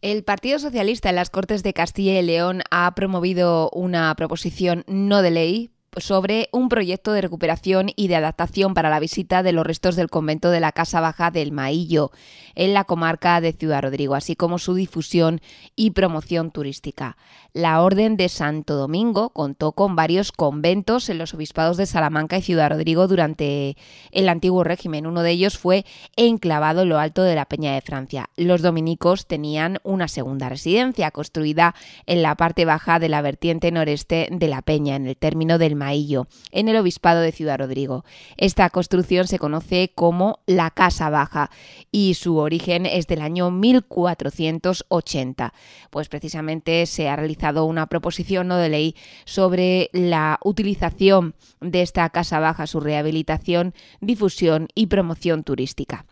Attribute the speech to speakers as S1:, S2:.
S1: El Partido Socialista en las Cortes de Castilla y León ha promovido una proposición no de ley sobre un proyecto de recuperación y de adaptación para la visita de los restos del convento de la Casa Baja del Maillo, en la comarca de Ciudad Rodrigo, así como su difusión y promoción turística. La Orden de Santo Domingo contó con varios conventos en los obispados de Salamanca y Ciudad Rodrigo durante el antiguo régimen. Uno de ellos fue enclavado en lo alto de la Peña de Francia. Los dominicos tenían una segunda residencia construida en la parte baja de la vertiente noreste de la Peña, en el término del en el Obispado de Ciudad Rodrigo. Esta construcción se conoce como la Casa Baja y su origen es del año 1480. Pues precisamente se ha realizado una proposición no de ley sobre la utilización de esta Casa Baja, su rehabilitación, difusión y promoción turística.